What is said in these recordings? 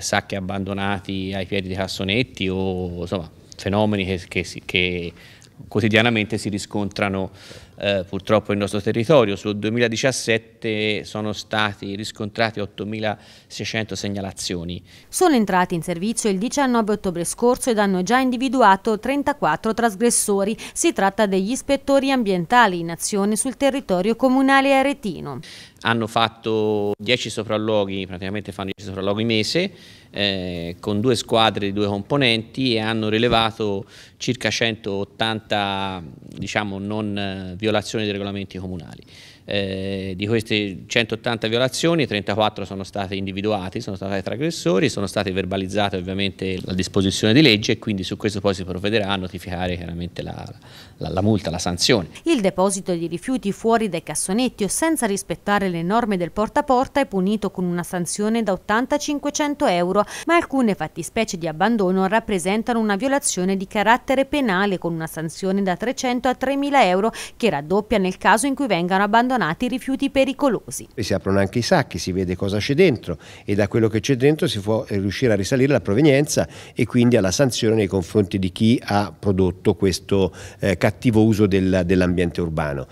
sacchi abbandonati ai piedi di cassonetti o insomma, fenomeni che, che, che, quotidianamente si riscontrano eh, purtroppo nel nostro territorio. Sul 2017 sono stati riscontrati 8.600 segnalazioni. Sono entrati in servizio il 19 ottobre scorso ed hanno già individuato 34 trasgressori. Si tratta degli ispettori ambientali in azione sul territorio comunale aretino. Hanno fatto 10 sopralluoghi, praticamente fanno 10 sopralluoghi mese, eh, con due squadre di due componenti e hanno rilevato circa 180 diciamo, non, eh, violazioni dei regolamenti comunali. Eh, di queste 180 violazioni, 34 sono state individuate, sono state trasgressori, sono state verbalizzate ovviamente la disposizione di legge e quindi su questo poi si provvederà a notificare chiaramente la, la, la multa, la sanzione. Il deposito di rifiuti fuori dai cassonetti o senza rispettare le norme del porta a porta è punito con una sanzione da 80 a 500 euro, ma alcune fattispecie di abbandono rappresentano una violazione di carattere penale con una sanzione da 300 a 3.000 euro che raddoppia nel caso in cui vengano abbandonati abbandonati rifiuti pericolosi. Si aprono anche i sacchi, si vede cosa c'è dentro e da quello che c'è dentro si può eh, riuscire a risalire la provenienza e quindi alla sanzione nei confronti di chi ha prodotto questo eh, cattivo uso del, dell'ambiente urbano.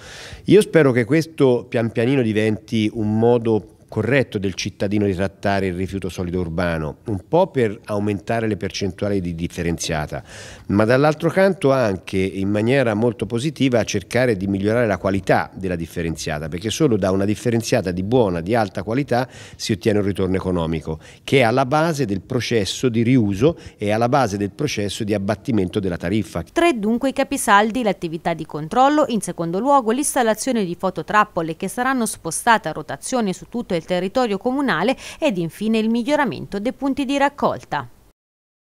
Io spero che questo pian pianino diventi un modo corretto del cittadino di trattare il rifiuto solido urbano, un po' per aumentare le percentuali di differenziata, ma dall'altro canto anche in maniera molto positiva cercare di migliorare la qualità della differenziata, perché solo da una differenziata di buona, di alta qualità si ottiene un ritorno economico, che è alla base del processo di riuso e alla base del processo di abbattimento della tariffa. Tre dunque i capisaldi, l'attività di controllo, in secondo luogo l'installazione di fototrappole che saranno spostate a rotazione su tutto il del territorio comunale ed infine il miglioramento dei punti di raccolta.